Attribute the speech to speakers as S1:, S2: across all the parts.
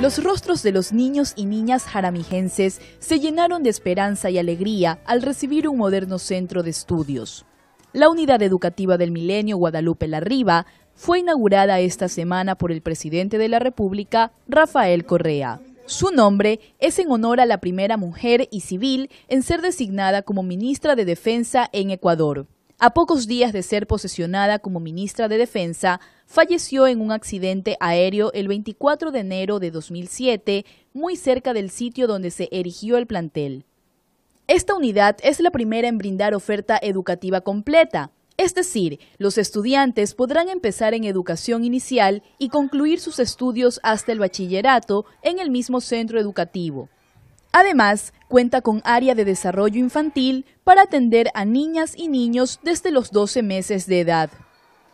S1: Los rostros de los niños y niñas jaramigenses se llenaron de esperanza y alegría al recibir un moderno centro de estudios. La unidad educativa del milenio Guadalupe Larriba fue inaugurada esta semana por el presidente de la República, Rafael Correa. Su nombre es en honor a la primera mujer y civil en ser designada como ministra de Defensa en Ecuador. A pocos días de ser posesionada como ministra de Defensa, falleció en un accidente aéreo el 24 de enero de 2007, muy cerca del sitio donde se erigió el plantel. Esta unidad es la primera en brindar oferta educativa completa, es decir, los estudiantes podrán empezar en educación inicial y concluir sus estudios hasta el bachillerato en el mismo centro educativo. Además, cuenta con área de desarrollo infantil para atender a niñas y niños desde los 12 meses de edad.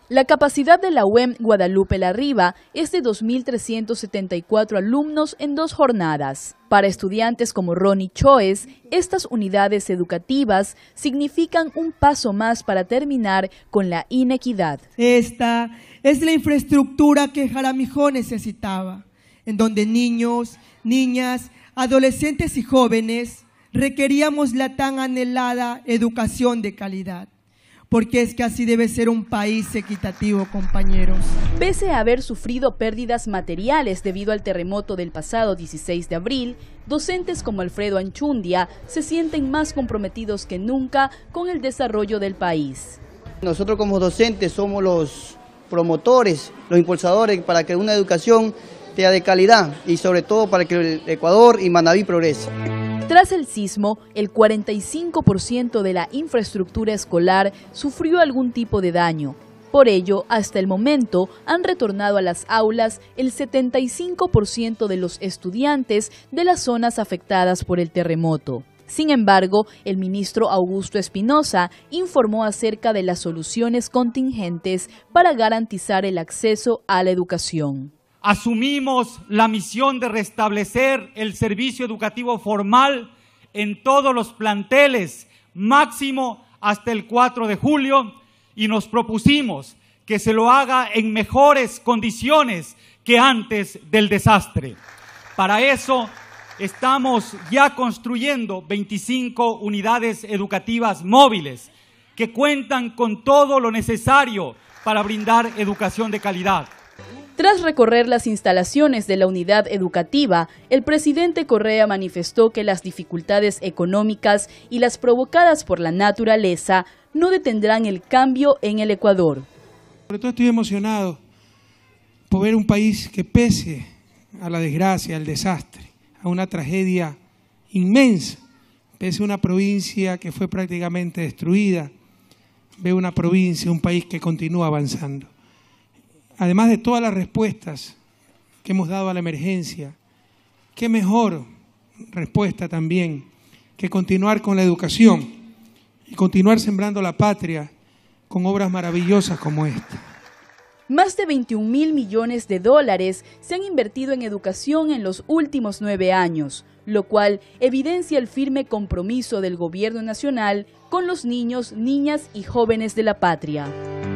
S1: La capacidad de la UEM Guadalupe La Riva es de 2.374 alumnos en dos jornadas. Para estudiantes como Ronnie Choes, estas unidades educativas significan un paso más para terminar con la inequidad. Esta es la infraestructura que Jaramijo necesitaba, en donde niños, niñas adolescentes y jóvenes, requeríamos la tan anhelada educación de calidad. Porque es que así debe ser un país equitativo, compañeros. Pese a haber sufrido pérdidas materiales debido al terremoto del pasado 16 de abril, docentes como Alfredo Anchundia se sienten más comprometidos que nunca con el desarrollo del país. Nosotros como docentes somos los promotores, los impulsadores para que una educación de calidad y sobre todo para que el Ecuador y Manaví progrese. Tras el sismo, el 45% de la infraestructura escolar sufrió algún tipo de daño. Por ello, hasta el momento han retornado a las aulas el 75% de los estudiantes de las zonas afectadas por el terremoto. Sin embargo, el ministro Augusto Espinosa informó acerca de las soluciones contingentes para garantizar el acceso a
S2: la educación asumimos la misión de restablecer el servicio educativo formal en todos los planteles, máximo hasta el 4 de julio, y nos propusimos que se lo haga en mejores condiciones que antes del desastre. Para eso estamos ya construyendo 25 unidades educativas móviles que cuentan con todo lo necesario para brindar educación de calidad.
S1: Tras recorrer las instalaciones de la unidad educativa, el presidente Correa manifestó que las dificultades económicas y las provocadas por la naturaleza no detendrán el cambio en el Ecuador.
S3: Sobre todo estoy emocionado por ver un país que pese a la desgracia, al desastre, a una tragedia inmensa, pese a una provincia que fue prácticamente destruida, ve una provincia, un país que continúa avanzando además de todas las respuestas que hemos dado a la emergencia, qué mejor respuesta también que continuar con la educación y continuar sembrando la patria con obras maravillosas como esta.
S1: Más de 21 mil millones de dólares se han invertido en educación en los últimos nueve años, lo cual evidencia el firme compromiso del gobierno nacional con los niños, niñas y jóvenes de la patria.